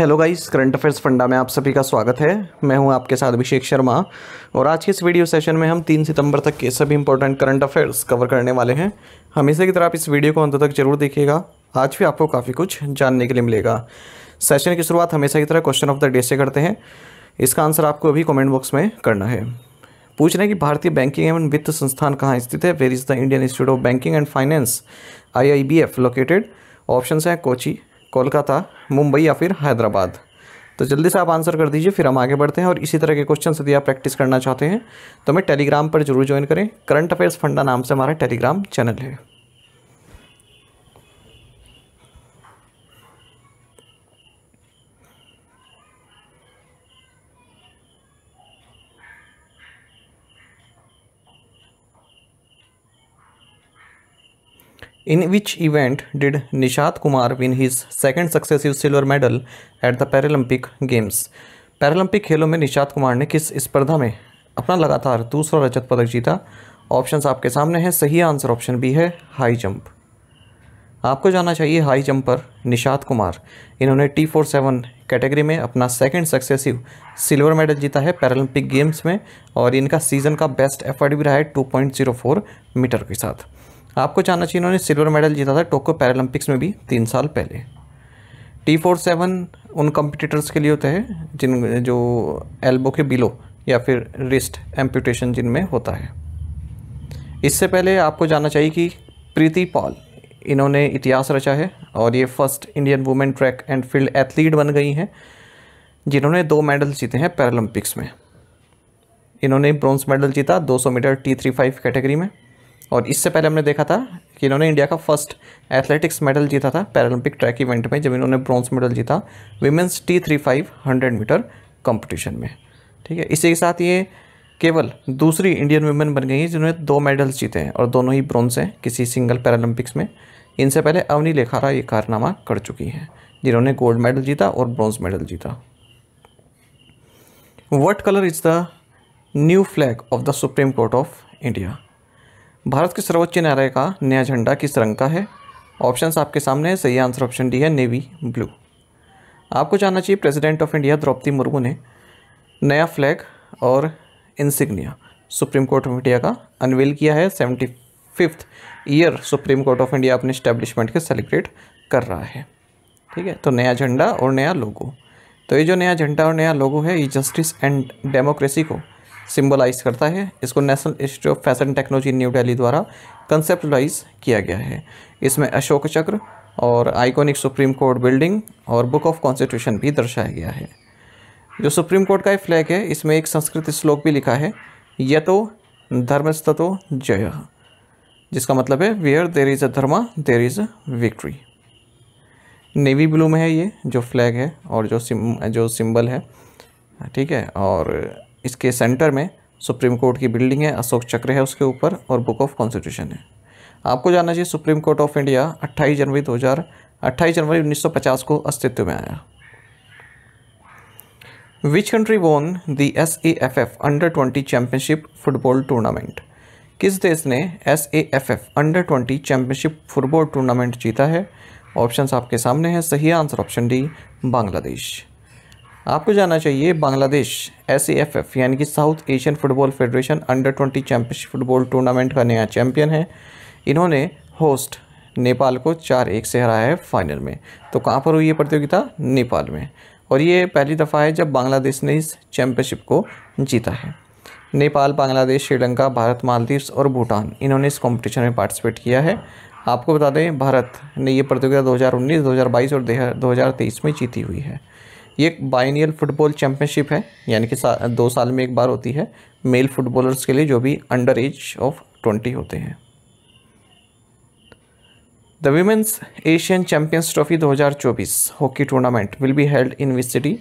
Hello guys current affairs फंडा में आप सभी का स्वागत है मैं हूं आपके साथ अभिषेक शर्मा और आज के इस वीडियो सेशन में हम 3 सितंबर तक के सभी इंपॉर्टेंट करंट अफेयर्स कवर करने वाले हैं हमेशा की तरह आप इस वीडियो को अंत तक जरूर देखिएगा आज भी आपको काफ़ी कुछ जानने के लिए मिलेगा सेशन की शुरुआत हमेशा की तरह क्वेश्चन ऑफ द डे से करते हैं इसका आंसर आपको अभी कॉमेंट बॉक्स में करना है पूछ रहे हैं कि भारतीय बैंकिंग एवं वित्त संस्थान कहाँ स्थित है where is the Indian Institute of Banking and Finance I located option हैं कोची कोलकाता मुंबई या फिर हैदराबाद तो जल्दी से आप आंसर कर दीजिए फिर हम आगे बढ़ते हैं और इसी तरह के क्वेश्चन यदि आप प्रैक्टिस करना चाहते हैं तो हमें टेलीग्राम पर जरूर ज्वाइन करें करंट अफेयर्स फंडा नाम से हमारा टेलीग्राम चैनल है in which event did Nishad Kumar win his second successive silver medal at the Paralympic games Paralympic खेलों में निषाद कुमार ने किस स्पर्धा में अपना लगातार दूसरा रजत पदक जीता ऑप्शंस आपके सामने हैं सही आंसर ऑप्शन बी है हाई जंप आपको जाना चाहिए हाई जंपर निषाद कुमार इन्होंने टी फोर सेवन कैटेगरी में अपना सेकेंड सक्सेसिव सिल्वर मेडल जीता है पैरालंपिक गेम्स में और इनका सीज़न का बेस्ट एफर्ट भी रहा है फोर मीटर के साथ आपको जानना चाहिए इन्होंने सिल्वर मेडल जीता था टोक्यो पैरालंपिक्स में भी तीन साल पहले टी फोर सेवन उन कंपटीटर्स के लिए होते हैं जिन जो एल्बो के बिलो या फिर रिस्ट एम्प्यूटेशन जिनमें होता है इससे पहले आपको जानना चाहिए कि प्रीति पॉल इन्होंने इतिहास रचा है और ये first Indian women track and field athlete बन गई हैं जिन्होंने दो मेडल जीते हैं पैरालंपिक्स में इन्होंने ब्रॉन्ज मेडल जीता 200 metre T three five category में और इससे पहले हमने देखा था कि इन्होंने इंडिया का फर्स्ट एथलेटिक्स मेडल जीता था पैरालंपिक ट्रैक इवेंट में जब इन्होंने ब्रॉन्ज मेडल जीता women's T three five hundred metre competition में ठीक है इसी के साथ ये केवल दूसरी इंडियन वुमेन बन गई हैं जिन्होंने दो मेडल्स जीते हैं और दोनों ही ब्रॉन्ज हैं किसी सिंगल पैरालंपिक्स में इनसे पहले अवनी लेखारा ये कारनामा कर चुकी हैं जिन्होंने गोल्ड मेडल जीता और ब्रॉन्ज मेडल जीता what colour is the new flag of the Supreme Court of India Bharat के सर्वोच्च न्यायालय का नया झंडा किस रंग का है ऑप्शंस आपके सामने सही आंसर ऑप्शन डी है नेवी ब्लू आपको जानना चाहिए President of India Droupadi Murmu ने नया फ्लैग और insignia Supreme Court of India का अनवेल किया है seventy fifth year Supreme Court of India अपने स्टैब्लिशमेंट के सेलिब्रेट कर रहा है ठीक है तो नया झंडा और नया लोगो तो ये जो नया झंडा और नया लोगो है ये जस्टिस एंड डेमोक्रेसी को सिंबलाइज करता है इसको National Institute of Fashion Technology New Delhi द्वारा कंसेप्टलाइज किया गया है इसमें अशोक चक्र और आइकॉनिक सुप्रीम कोर्ट बिल्डिंग और बुक ऑफ कॉन्स्टिट्यूशन भी दर्शाया गया है जो सुप्रीम कोर्ट का फ्लैग है इसमें एक संस्कृत श्लोक भी लिखा है यतो धर्मस्तो जय जिसका मतलब है where there is a dharma there is a victory navy blue में है ये जो फ्लैग है और जो सिम जो सिंबल है ठीक है और इसके सेंटर में सुप्रीम कोर्ट की बिल्डिंग है अशोक चक्र है उसके ऊपर और बुक ऑफ कॉन्स्टिट्यूशन है आपको जानना चाहिए सुप्रीम कोर्ट ऑफ इंडिया 28 जनवरी 2000 28 जनवरी 1950 को अस्तित्व में आया which country won the S A F F under twenty championship football tournament किस देश ने S A F F under twenty championship football tournament जीता है ऑप्शंस आपके सामने हैं सही आंसर ऑप्शन डी बांग्लादेश आपको जाना चाहिए बांग्लादेश एस यानी कि South Asian Football Federation under twenty championship football tournament का नया चैंपियन है इन्होंने होस्ट नेपाल को चार एक से हराया है फाइनल में तो कहाँ पर हुई ये प्रतियोगिता नेपाल में और ये पहली दफ़ा है जब बांग्लादेश ने इस चैंपियनशिप को जीता है नेपाल बांग्लादेश श्रीलंका भारत मालदीव्स और भूटान इन्होंने इस कंपटीशन में पार्टिसिपेट किया है आपको बता दें भारत ने ये प्रतियोगिता 2019, 2022 और 2023 में जीती हुई है ये एक बाइनियल फुटबॉल चैम्पियनशिप है यानी कि सा, दो साल में एक बार होती है मेल फुटबॉलर्स के लिए जो भी अंडर एज ऑफ ट्वेंटी होते हैं the women's Asian Champions Trophy 2024 hockey tournament will be held in which city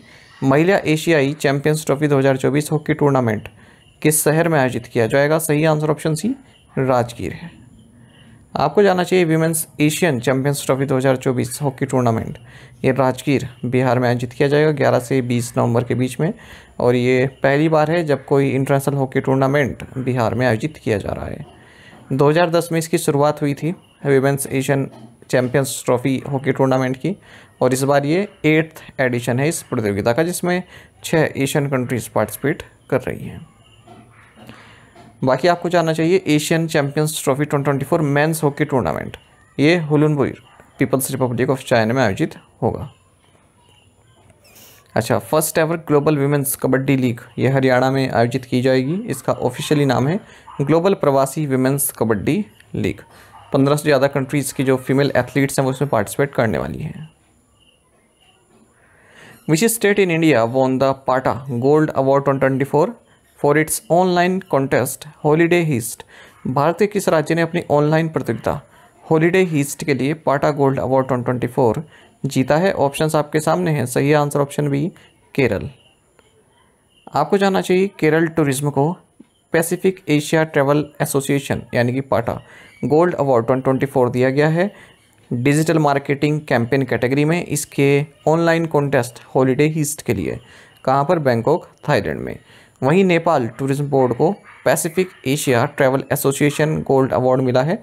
महिला एशियाई चैम्पियंस ट्रॉफी 2024 हॉकी टूर्नामेंट किस शहर में आयोजित किया जाएगा सही आंसर ऑप्शन सी राजगीर है आपको जाना चाहिए women's Asian Champions Trophy 2024 hockey tournament ये राजगीर बिहार में आयोजित किया जाएगा 11 से 20 नवंबर के बीच में और ये पहली बार है जब कोई इंटरनेशनल हॉकी टूर्नामेंट बिहार में आयोजित किया जा रहा है 2010 में इसकी शुरुआत हुई थी women's Asian Champions Trophy hockey tournament की और इस बार ये एट्थ एडिशन है इस प्रतियोगिता का जिसमें छः एशियन कंट्रीज़ पार्टिसिपेट कर रही हैं बाकी आपको जानना चाहिए Asian Champions Trophy twenty twenty four men's hockey tournament ये Hulunbuir People's Republic of China में आयोजित होगा अच्छा first ever global women's kabaddi league ये हरियाणा में आयोजित की जाएगी इसका ऑफिशियली नाम है ग्लोबल प्रवासी वीमेंस कबड्डी लीग पंद्रह से ज़्यादा कंट्रीज़ की जो फीमेल एथलीट्स हैं वो इसमें पार्टिसिपेट करने वाली हैं which state in India won the PATA gold award twenty twenty four for its online contest holiday heist Bharat के किस राज्य ने अपनी ऑनलाइन प्रतियोगिता हॉलीडे हीस्ट के लिए पाटा गोल्ड अवार्ड ट्वेंटी फोर जीता है ऑप्शंस आपके सामने हैं सही आंसर ऑप्शन बी केरल आपको जानना चाहिए केरल टूरिज्म को पैसिफिक एशिया ट्रेवल एसोसिएशन यानी कि पाटा गोल्ड अवार्ड ट्वेंटी फोर दिया गया है डिजिटल मार्केटिंग कैंपेन कैटेगरी में इसके ऑनलाइन कॉन्टेस्ट हॉलीडे हीस्ट के लिए कहाँ पर बैंकॉक थाईलैंड में वहीं नेपाल टूरिज्म बोर्ड को Pacific Asia travel association gold award मिला है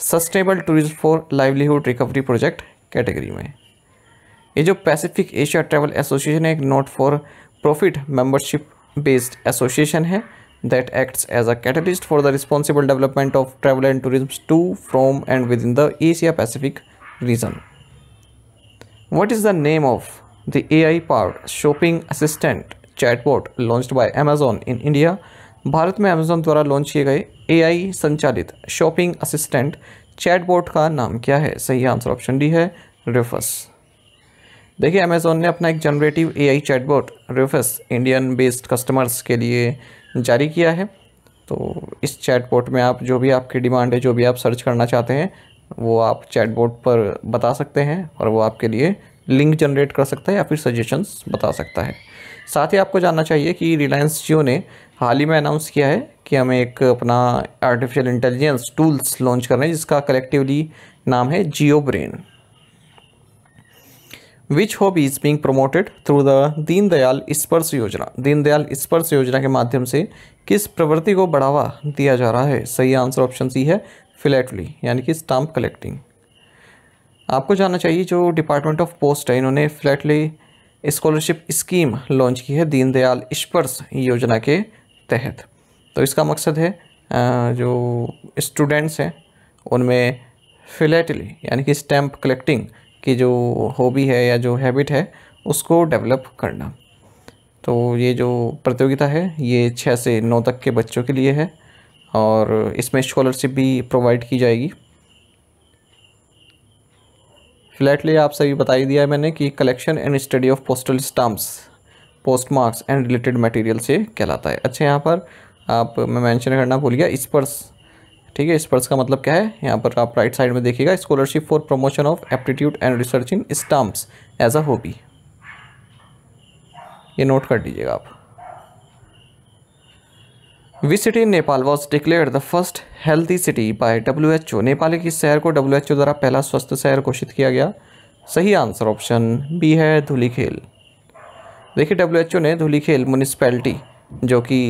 sustainable tourism for livelihood recovery project category में ये जो पैसिफिक एशिया ट्रैवल एसोसिएशन है एक not for profit membership based association है that acts as a catalyst for the responsible development of travel and tourism to from and within the Asia Pacific region what is the name of the A I part shopping assistant chatbot launched by Amazon in India Bharat में Amazon द्वारा launch किए गए AI संचालित shopping assistant chatbot का नाम क्या है सही आंसर ऑप्शन डी है रिफस देखिए अमेजोन ने अपना एक generative AI chatbot Rufus Indian based customers के लिए जारी किया है तो इस चैटबॉट में आप जो भी आपकी डिमांड है जो भी आप सर्च करना चाहते हैं वो आप चैटबॉट पर बता सकते हैं और वो आपके लिए लिंक जनरेट कर सकता है या फिर सजेशंस बता सकता है साथ ही आपको जानना चाहिए कि रिलायंस जियो ने हाल ही में अनाउंस किया है कि हमें एक अपना आर्टिफिशियल इंटेलिजेंस टूल्स लॉन्च कर रहे हैं जिसका कलेक्टिवली नाम है Jio brain which hobby is being promoted through the Deendayal Sparsh Yojana Deendayal Sparsh योजना के माध्यम से किस प्रवृत्ति को बढ़ावा दिया जा रहा है सही आंसर ऑप्शन सी है फिलेटली यानी कि स्टाम्प कलेक्टिंग आपको जानना चाहिए जो डिपार्टमेंट ऑफ पोस्ट है इन्होंने फ्लैटली स्कॉलरशिप स्कीम लॉन्च की है दीनदयाल स्पर्श योजना के तहत तो इसका मकसद है जो स्टूडेंट्स हैं उनमें फिलेटली यानी कि स्टैम्प कलेक्टिंग की जो हॉबी है या जो हैबिट है उसको डेवलप करना तो ये जो प्रतियोगिता है ये छः से नौ तक के बच्चों के लिए है और इसमें स्कॉलरशिप भी प्रोवाइड की जाएगी फ्लैटली आप सभी बता ही दिया है मैंने कि collection and study of postal stamps postmarks and related material से कहलाता है अच्छा यहाँ पर आप मैं मैंशन करना भूल गया स्पर्स ठीक है स्पर्स का मतलब क्या है यहाँ पर आप राइट साइड में देखिएगा scholarship for promotion of aptitude and research in stamps as a hobby ये नोट कर दीजिएगा आप which city in Nepal was declared the first healthy city by W H O Nepal की शहर को डब्ल्यू एच ओ द्वारा पहला स्वस्थ शहर घोषित किया गया सही आंसर ऑप्शन बी है धूलीखेल देखिए डब्ल्यू एच ओ ने धूलीखेल म्यूनिसपैलिटी जो कि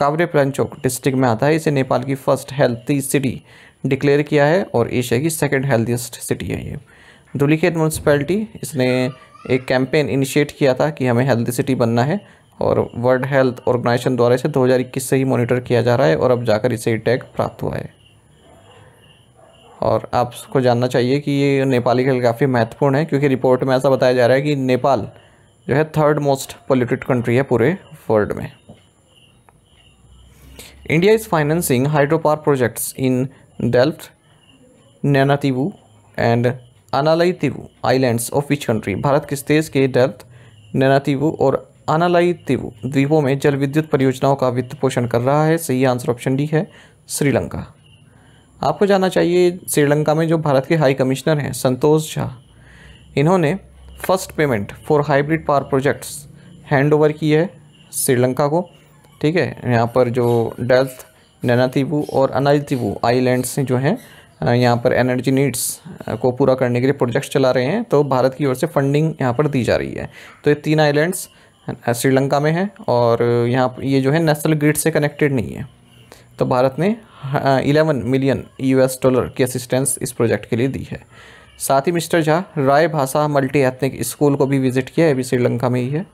कावरे प्लानचौक डिस्ट्रिक्ट में आता है इसे नेपाल की फर्स्ट हेल्थी सिटी डिक्लेयर किया है और एशिया की सेकेंड हेल्थीस्ट सिटी है ये खेल म्यूनसिपैलिटी इसने एक कैंपेन इनिशिएट किया था कि हमें हेल्थी सिटी बनना है और वर्ल्ड हेल्थ ऑर्गेनाइजेशन द्वारा इसे 2021 से ही मॉनिटर किया जा रहा है और अब जाकर इसे टैग प्राप्त हुआ है और आपको जानना चाहिए कि ये नेपाली के लिए काफ़ी महत्वपूर्ण है क्योंकि रिपोर्ट में ऐसा बताया जा रहा है कि नेपाल जो है थर्ड मोस्ट पोल्यूटेड कंट्री है पूरे वर्ल्ड में India is financing hydro power projects in Delft Nainativu and Analaitivu islands of which country Bharat किस देश के डेल्थ नैनातीवू और अनालाई द्वीप द्वीपों में जल विद्युत परियोजनाओं का वित्त पोषण कर रहा है सही आंसर ऑप्शन डी है श्रीलंका आपको जानना चाहिए श्रीलंका में जो भारत के हाई कमिश्नर हैं संतोष झा इन्होंने first payment for hybrid power projects hand over की है श्रीलंका को ठीक है यहाँ पर जो डेल्थ तिवू और अनाजतीबू आईलैंड्स जो हैं यहाँ पर एनर्जी नीड्स को पूरा करने के लिए प्रोजेक्ट्स चला रहे हैं तो भारत की ओर से फंडिंग यहाँ पर दी जा रही है तो ये तीन आइलैंड्स श्रीलंका में है और यहाँ ये जो है नेशनल ग्रिड से कनेक्टेड नहीं है तो भारत ने 11 हाँ, मिलियन यूएस डॉलर की असिस्टेंस इस प्रोजेक्ट के लिए दी है साथ ही मिस्टर झा राय भाषा मल्टी एथनिक स्कूल को भी विजिट किया है अभी श्रीलंका में ही है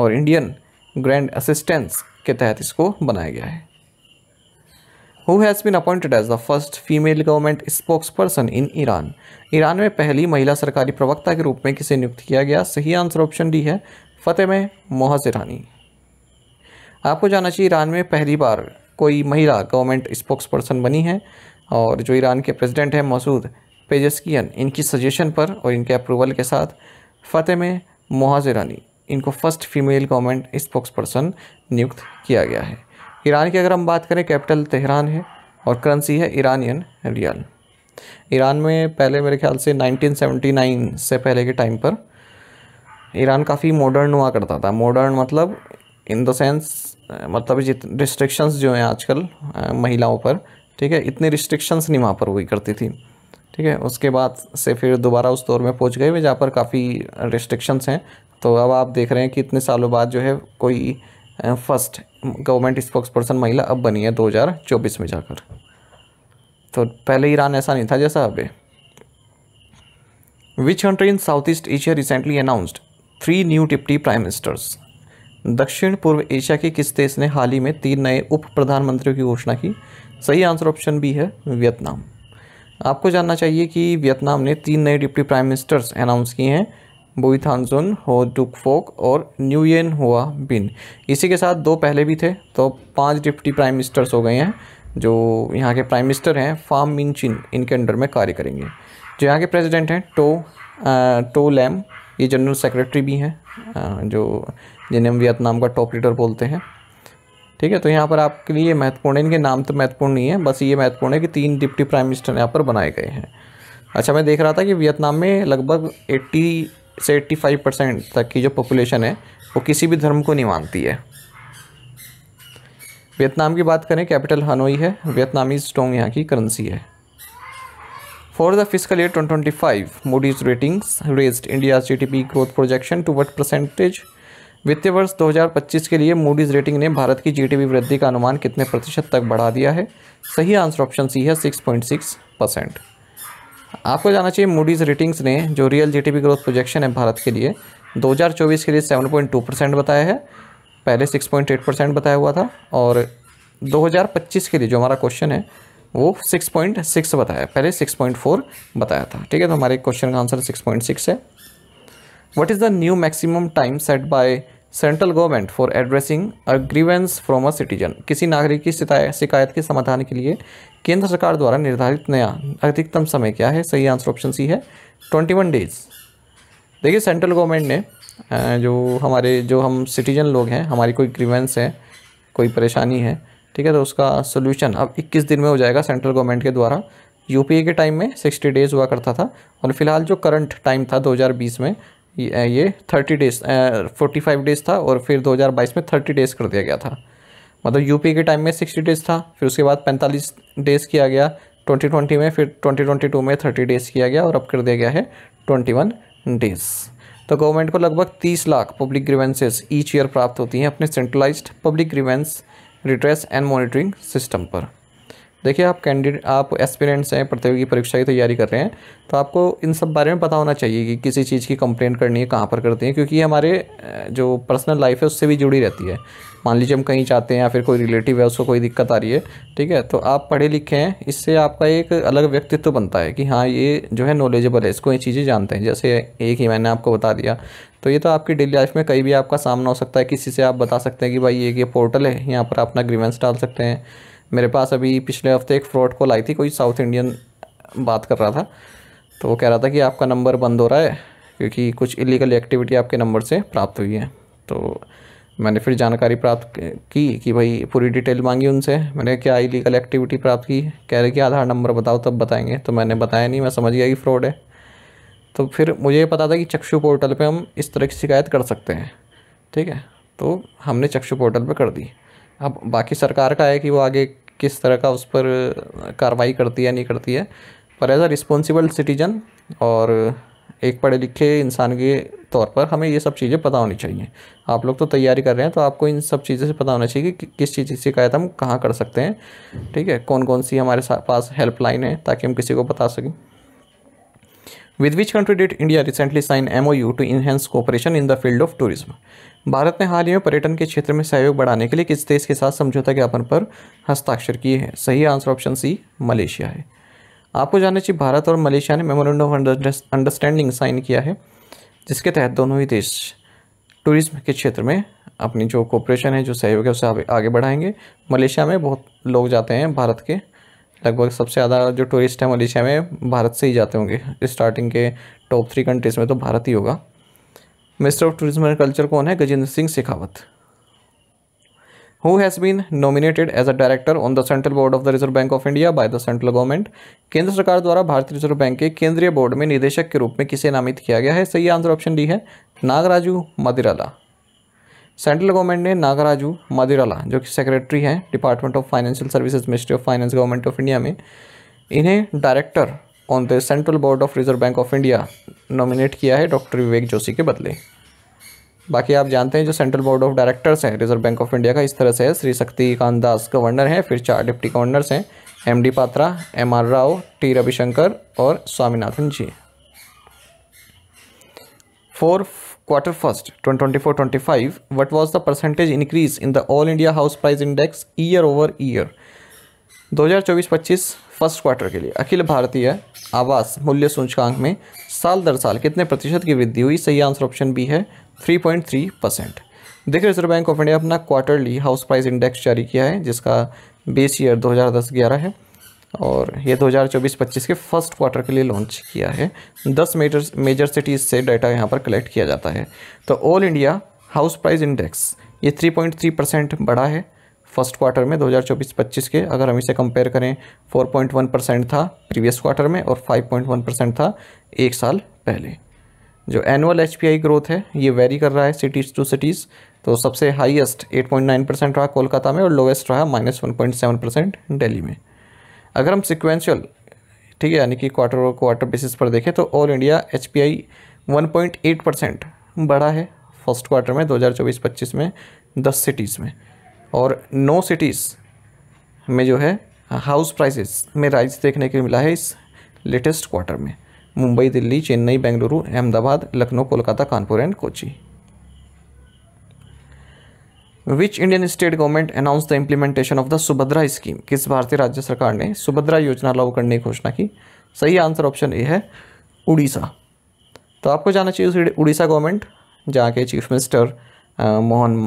और इंडियन ग्रैंड असिस्टेंस के तहत इसको बनाया गया है who has been appointed as the first female government spokesperson in Iran Iran में पहली महिला सरकारी प्रवक्ता के रूप में किसे नियुक्त किया गया सही आंसर ऑप्शन डी है फ़तेह में मोहसिर रानी आपको जानना चाहिए ईरान में पहली बार कोई महिला गवर्नमेंट स्पोक्स पर्सन बनी है और जो ईरान के प्रेसिडेंट हैं मसूद पेजस्कियन इनकी सजेशन पर और इनके अप्रूवल के साथ फ़तेह में मोहाज रानी इनको first female government spokesperson नियुक्त किया गया है ईरान की अगर हम बात करें कैपिटल तेहरान है और करेंसी है ईरानियन रियाल ईरान में पहले मेरे ख्याल से 1979 से पहले के टाइम पर ईरान काफ़ी मॉडर्न हुआ करता था मॉडर्न मतलब इन द सेंस मतलब जित रिस्ट्रिक्शंस जो हैं आजकल महिलाओं पर ठीक है इतनी रिस्ट्रिक्शंस नहीं वहाँ पर हुई करती थी ठीक है उसके बाद से फिर दोबारा उस दौर में पहुँच गए वे जहाँ पर काफ़ी रिस्ट्रिक्शंस हैं तो अब आप देख रहे हैं कि इतने सालों बाद जो है कोई फर्स्ट गवर्नमेंट स्पोक्स पर्सन महिला अब बनी है दो में जाकर तो पहले ईरान ऐसा नहीं था जैसा अब which country in South East Asia recently announced three new deputy prime ministers दक्षिण पूर्व एशिया के किस देश ने हाल ही में तीन नए उप प्रधानमंत्रियों की घोषणा की सही आंसर ऑप्शन बी है वियतनाम आपको जानना चाहिए कि वियतनाम ने तीन नए डिप्टी प्राइम मिनिस्टर्स अनाउंस किए हैं बुई थानजुन हो डुक फोक और न्यूयन हुआ बिन इसी के साथ दो पहले भी थे तो पांच डिप्टी प्राइम मिनिस्टर्स हो गए हैं जो यहाँ के प्राइम मिनिस्टर हैं फाम मिन चिन इनके अंडर में कार्य करेंगे जो यहाँ के प्रेजिडेंट हैं टो आ, टो लैम ये जनरल सेक्रेटरी भी हैं हाँ। हाँ, जो जिन्हें हम वियतनाम का टॉप लीडर बोलते हैं ठीक है तो यहाँ पर आपके लिए महत्वपूर्ण है इनके नाम तो महत्वपूर्ण नहीं है बस ये महत्वपूर्ण है कि तीन डिप्टी प्राइम मिनिस्टर यहाँ पर बनाए गए हैं अच्छा मैं देख रहा था कि वियतनाम में लगभग एट्टी से एट्टी फाइव परसेंट तक की जो पॉपुलेशन है वो किसी भी धर्म को नहीं मानती है वियतनाम की बात करें कैपिटल हनोई है वियतनामी स्टोंग यहाँ की करेंसी है For the fiscal year 2025, Moody's ratings raised India's GDP growth projection to what percentage? वित्तीय वर्ष 2025 के लिए मूडीज रेटिंग ने भारत की जीडीपी वृद्धि का अनुमान कितने प्रतिशत तक बढ़ा दिया है सही आंसर ऑप्शन सी है 6.6 परसेंट आपको जाना चाहिए मूडीज रेटिंग्स ने जो रियल जीडीपी ग्रोथ प्रोजेक्शन है भारत के लिए 2024 के लिए 7.2 परसेंट बताया है पहले 6.8 परसेंट बताया हुआ था और दो के लिए जो हमारा क्वेश्चन है वो 6.6 बताया पहले 6.4 बताया था ठीक है तो हमारे क्वेश्चन का आंसर 6.6 है what is the new maximum time set by central government for addressing a grievance from a citizen किसी नागरिक की शिकायत के समाधान के लिए केंद्र सरकार द्वारा निर्धारित नया अधिकतम समय क्या है सही आंसर ऑप्शन सी है ट्वेंटी वन डेज देखिए सेंट्रल गवर्नमेंट ने जो हमारे जो हम सिटीजन लोग हैं हमारी कोई ग्रीवेंस है कोई परेशानी है ठीक है तो उसका सोल्यूशन अब इक्कीस दिन में हो जाएगा सेंट्रल गवर्नमेंट के द्वारा यूपीए के टाइम में 60 डेज़ हुआ करता था और फिलहाल जो करंट टाइम था 2020 में ये thirty days forty five days था और फिर 2022 में थर्टी डेज़ कर दिया गया था मतलब यूपी के टाइम में सिक्सटी डेज़ था फिर उसके बाद पैंतालीस डेज़ किया गया 2020 में फिर 2022 में 30 डेज़ किया गया और अब कर दिया गया है 21 डेज़ तो गवर्नमेंट को लगभग तीस lakh public grievances each year प्राप्त होती हैं अपने centralised public grievance redress and monitoring system पर देखिए आप कैंडिडेट आप एस्पिरेंट्स हैं प्रतियोगी परीक्षा की तैयारी कर रहे हैं तो आपको इन सब बारे में पता होना चाहिए कि किसी चीज़ की कंप्लेंट करनी है कहाँ पर करती हैं क्योंकि ये हमारे जो पर्सनल लाइफ है उससे भी जुड़ी रहती है मान लीजिए हम कहीं जाते हैं या फिर कोई रिलेटिव है उसको कोई दिक्कत आ रही है ठीक है तो आप पढ़े लिखे हैं इससे आपका एक अलग व्यक्तित्व बनता है कि हाँ ये जो है नॉलेजेबल है इसको ये चीज़ें जानते हैं जैसे एक ही मैंने आपको बता दिया तो ये तो आपकी डेली लाइफ में कहीं भी आपका सामना हो सकता है किसी से आप बता सकते हैं कि भाई ये ये पोर्टल है यहाँ पर अपना ग्रीवेंस डाल सकते हैं मेरे पास अभी पिछले हफ्ते एक फ्रॉड कॉल आई थी कोई साउथ इंडियन बात कर रहा था तो वो कह रहा था कि आपका नंबर बंद हो रहा है क्योंकि कुछ इलीगल एक्टिविटी आपके नंबर से प्राप्त हुई है तो मैंने फिर जानकारी प्राप्त की कि भाई पूरी डिटेल मांगी उनसे मैंने क्या इलीगल एक्टिविटी प्राप्त की कह रहे कि आधार नंबर बताओ तब बताएंगे तो मैंने बताया नहीं मैं समझ गया कि फ्रॉड है तो फिर मुझे पता था कि चक्षु पोर्टल पे हम इस तरह की शिकायत कर सकते हैं ठीक है तो हमने चक्षु पोर्टल पर कर दी अब बाकी सरकार का है कि वो आगे किस तरह का उस पर कार्रवाई करती है नहीं करती है पर एज अ रिस्पॉन्सिबल सिटीजन और एक पढ़े लिखे इंसान के तौर पर हमें ये सब चीज़ें पता होनी चाहिए आप लोग तो तैयारी कर रहे हैं तो आपको इन सब चीज़ों से पता होना चाहिए कि किस चीज़ की शिकायत हम कहाँ कर सकते हैं ठीक है कौन कौन सी हमारे पास हेल्पलाइन है ताकि हम किसी को बता सकें with which country did India recently sign M O U to enhance cooperation in the field of tourism Bharat ने हाल ही में पर्यटन के क्षेत्र में सहयोग बढ़ाने के लिए किस देश के साथ समझौता ज्ञापन पर हस्ताक्षर किए हैं सही आंसर ऑप्शन सी मलेशिया है आपको जानना चाहिए भारत और मलेशिया ने मेमोरेंडम ऑफ अंडरस्टैंडिंग साइन किया है जिसके तहत दोनों ही देश टूरिज्म के क्षेत्र में अपनी जो कॉपरेशन है जो सहयोग है उसे आगे बढ़ाएंगे मलेशिया में बहुत लोग जाते हैं भारत के लगभग सबसे ज़्यादा जो टूरिस्ट हैं मलेशिया में भारत से ही जाते होंगे स्टार्टिंग के टॉप थ्री कंट्रीज़ में तो भारत ही होगा minister of tourism and culture कौन है Gajendra Singh Shekhawat who has been nominated as a director on the central board of the reserve bank of india by the central government केंद्र सरकार द्वारा भारतीय रिजर्व बैंक के केंद्रीय बोर्ड में निदेशक के रूप में किसे नामित किया गया है सही आंसर ऑप्शन डी है नागराजू मदिराला सेंट्रल गवर्नमेंट ने नागराजू मदिराला जो कि सेक्रेटरी हैं Department of Financial Services Ministry of Finance Government of India में इन्हें director on the central board of Reserve Bank of India nominate किया है डॉक्टर विवेक जोशी के बदले बाकी आप जानते हैं जो सेंट्रल बोर्ड ऑफ डायरेक्टर्स हैं रिजर्व बैंक ऑफ इंडिया का इस तरह से है श्री शक्ति कांत दास गवर्नर हैं फिर चार डिप्टी गवर्नर्स हैं M D Patra M R Rao T Rabi Sankar और Swaminathan J four quarter first 2024-25 what was the percentage increase in the all india house year index year over year 2024-25 first quarter के लिए अखिल भारतीय आवास मूल्य सूचकांक में साल दर साल कितने प्रतिशत की वृद्धि हुई सही आंसर ऑप्शन बी है 3.3 परसेंट देखिए रिजर्व बैंक ऑफ इंडिया अपना क्वार्टरली हाउस प्राइस इंडेक्स जारी किया है जिसका बेस ईयर 2010-11 है और ये 2024-25 के फर्स्ट क्वार्टर के लिए लॉन्च किया है 10 मेजर मेजर सिटीज़ से डाटा यहाँ पर कलेक्ट किया जाता है तो all India house price index ये 3.3 परसेंट बढ़ा है फर्स्ट क्वार्टर में 2024-25 के अगर हम इसे कंपेयर करें 4.1 परसेंट था प्रीवियस क्वार्टर में और 5.1 परसेंट था एक साल पहले जो एनुअल एच ग्रोथ है ये वेरी कर रहा है सिटीज़ टू सिटीज़ तो सबसे हाईएस्ट 8.9 परसेंट रहा कोलकाता में और लोवेस्ट रहा माइनस वन परसेंट डेली में अगर हम सिक्वेंशियल ठीक है यानी कि क्वार्टर और क्वार्टर बेसिस पर देखें तो all India H P I one point eight percent बढ़ा है फर्स्ट क्वार्टर में 2024-25 में 10 सिटीज़ में और नौ सिटीज़ में जो है हाउस प्राइसेस में राइज देखने के मिला है इस लेटेस्ट क्वार्टर में Mumbai Delhi Chennai Bengaluru Ahmedabad Lucknow Kolkata Kanpur and Kochi which Indian state government announce the implementation of the Subhadra scheme किस भारतीय राज्य सरकार ने सुभद्रा योजना लागू करने की घोषणा की सही आंसर ऑप्शन ए है उड़ीसा तो आपको जाना चाहिए उड़ीसा गवर्नमेंट जहाँ के चीफ मिनिस्टर मोहन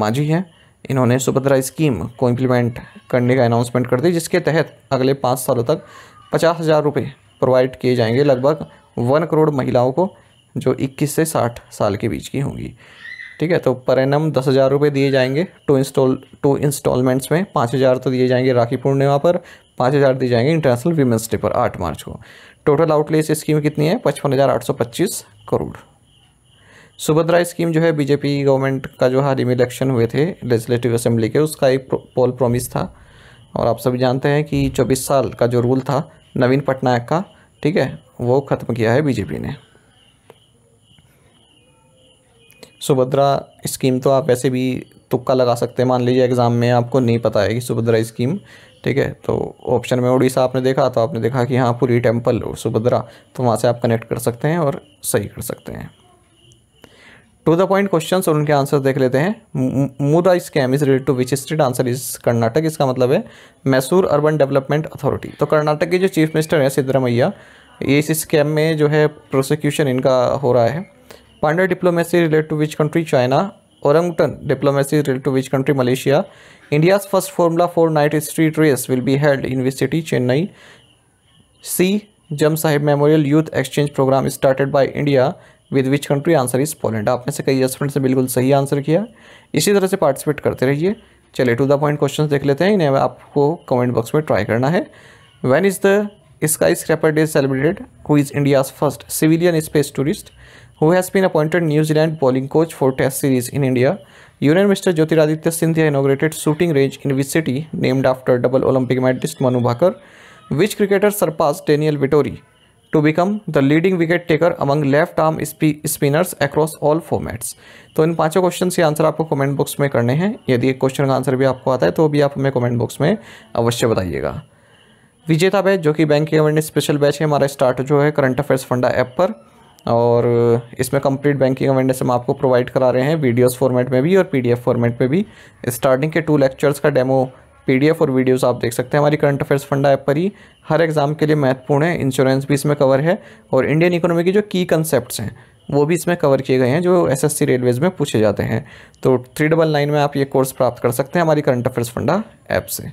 माझी हैं इन्होंने सुभद्रा स्कीम को इम्प्लीमेंट करने का अनाउंसमेंट कर दी जिसके तहत अगले पाँच सालों तक पचास हज़ार रुपये प्रोवाइड किए जाएंगे लगभग वन करोड़ महिलाओं को जो 21 से 60 साल के बीच की होंगी ठीक है तो पर एनम दस हज़ार रुपये दिए जाएंगे टू इंस्टॉल टू इंस्टॉलमेंट्स में पाँच हज़ार तो दिए जाएंगे राखी पूर्णिमा पर पाँच हज़ार दिए जाएंगे इंटरनेशनल वीमेंस डे पर आठ मार्च को टोटल आउटले इस स्कीम कितनी है पचपन हज़ार आठ सौ पच्चीस करोड़ सुभद्रा स्कीम जो है बीजेपी गवर्नमेंट का जो हाल ही में इलेक्शन हुए थे लेजिस्लेटिव असेंबली के उसका एक पोल प्रोमिस था और आप सभी जानते हैं कि चौबीस साल का जो रूल था नवीन पटनायक का ठीक है वो ख़त्म किया है बीजेपी ने सुभद्रा स्कीम तो आप ऐसे भी तुक्का लगा सकते हैं मान लीजिए एग्ज़ाम में आपको नहीं पता है कि सुभद्रा स्कीम ठीक है तो ऑप्शन में उड़ीसा आपने देखा तो आपने देखा कि हाँ पूरी टेम्पल सुभद्रा तो वहाँ से आप कनेक्ट कर सकते हैं और सही कर सकते हैं टू द पॉइंट क्वेश्चन और उनके आंसर देख लेते हैं MUDA scam is related to which state answer is Karnataka इसका मतलब है मैसूर अर्बन डेवलपमेंट अथॉरिटी तो कर्नाटक के जो चीफ मिनिस्टर हैं सिद्धरमैया ये इस स्कैम में जो है प्रोसिक्यूशन इनका हो रहा है panda diplomacy relate to which country China orangutan diplomacy relate to which country Malaysia India's first formula four night street race will be held in which city Chennai सी Jam Sahib memorial youth exchange programme started by India with which country answer is Poland आपने से कई yes friend से बिल्कुल सही answer किया इसी तरह से पार्टिसिपेट करते रहिए चलिए टू द पॉइंट क्वेश्चन देख लेते हैं इन्हें आपको कमेंट बॉक्स में ट्राई करना है when is the skyscraper day celebrated who is India's first civilian space tourist who has been appointed New Zealand bowling coach for test series in India union Mr Jyotiraditya Scindia inaugurated shooting range in which city named after double Olympic medallist Manu Bhaker which cricketer surpass Daniel Vettori to become the leading wicket taker among left arm spinners across all formats तो इन पांचों question के answer आपको comment box में करने हैं यदि एक क्वेश्चन का आंसर भी आपको आता है तो भी आप हमें कमेंट बॉक्स में अवश्य बताइएगा विजेता बैच जो कि बैंक अवेयरनेस स्पेशल बैच है हमारा स्टार्ट जो है करंट अफेयर्स फंडा ऐप पर और इसमें कंप्लीट बैंकिंग अवेयरनेस हम आपको प्रोवाइड करा रहे हैं वीडियोस फॉर्मेट में भी और पीडीएफ फॉर्मेट में भी स्टार्टिंग के टू लेक्चर्स का डेमो पीडीएफ और वीडियोस आप देख सकते हैं हमारी करंट अफेयर्स फंडा ऐप पर ही हर एग्जाम के लिए महत्वपूर्ण है इंश्योरेंस भी इसमें कवर है और इंडियन इकोनॉमी की जो की कंसेप्ट हैं वो भी इसमें कवर किए गए हैं जो एस एस रेलवेज़ में पूछे जाते हैं तो थ्री डबल नाइन में आप ये कोर्स प्राप्त कर सकते हैं हमारी करंट अफेयर्स फंडा ऐप से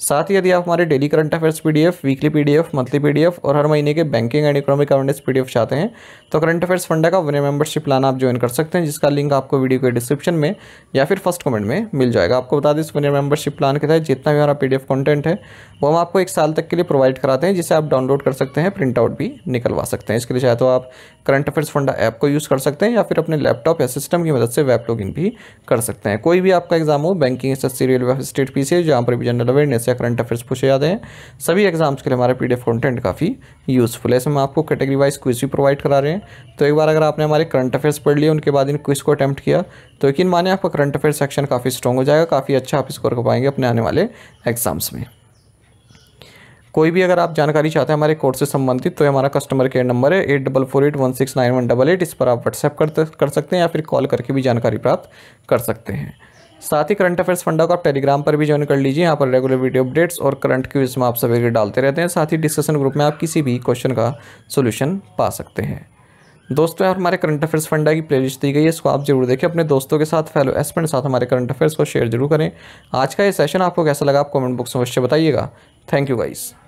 साथ ही यदि आप हमारे daily current affairs PDF weekly PDF monthly PDF और हर महीने के banking and economic awareness PDF चाहते हैं तो करंट अफेयर्स फंडा का वन मेंबरशिप प्लान आप ज्वाइन कर सकते हैं जिसका लिंक आपको वीडियो के डिस्क्रिप्शन में या फिर फर्स्ट कमेंट में मिल जाएगा आपको बता दें इस वन मेंबरशिप प्लान के तहत जितना भी हमारा पी कंटेंट है वो हम आपको एक साल तक के लिए प्रोवाइड कराते हैं जिसे आप डाउनलोड कर सकते हैं प्रिंट आउट भी निकलवा सकते हैं इसके लिए चाहे तो आप करंट अफेयर्स फंडा ऐप को यूज़ कर सकते हैं या फिर अपने लैपटॉप या सिस्टम की मदद से वेब लॉग भी कर सकते हैं कोई भी आपका एग्जाम हो banking S S C railway state P C जहाँ पर भी जनरल अवेयरनेस या करंट अफेयर्स पूछे जाते हैं सभी एग्जाम्स के लिए हमारा पीडीएफ कंटेंट काफ़ी यूज़फुल है इसमें हम आपको कैटेगरी वाइज क्विज भी प्रोवाइड करा रहे हैं तो एक बार अगर आपने हमारे करंट अफेयर्स पढ़ लिए उनके बाद इन क्विज को अटैम्प्ट किया तो यकीन माने आपका करंट अफेयर सेक्शन काफ़ी स्ट्रॉग हो जाएगा काफ़ी अच्छा आप स्कोर कर पाएंगे अपने आने वाले एग्जाम्स में कोई भी अगर आप जानकारी चाहते हैं हमारे कोर्स से संबंधित तो हमारा कस्टमर केयर नंबर है eight double four eight one six nine one double eight इस पर आप व्हाट्सएप कर सकते हैं या फिर कॉल करके भी जानकारी प्राप्त कर सकते हैं साथ ही करंट अफेयर्स फंडा को आप टेलीग्राम पर भी ज्वाइन कर लीजिए यहाँ पर रेगुलर वीडियो अपडेट्स और करंट क्यूज में आप सभी डालते रहते हैं साथ ही डिस्कशन ग्रुप में आप किसी भी क्वेश्चन का सोल्यूशन पा सकते हैं दोस्तों यहाँ हमारे करंट अफेयर्स फंडा की प्लेलिस्ट दी गई है इसको आप जरूर देखें अपने दोस्तों के साथ फेलो एस्पेंट साथ हमारे करंट अफेयर्स को शेयर जरूर करें आज का ये सेशन आपको कैसा लगा आप कमेंट बॉक्स में अवश्य बताइएगा थैंक यू गाइज़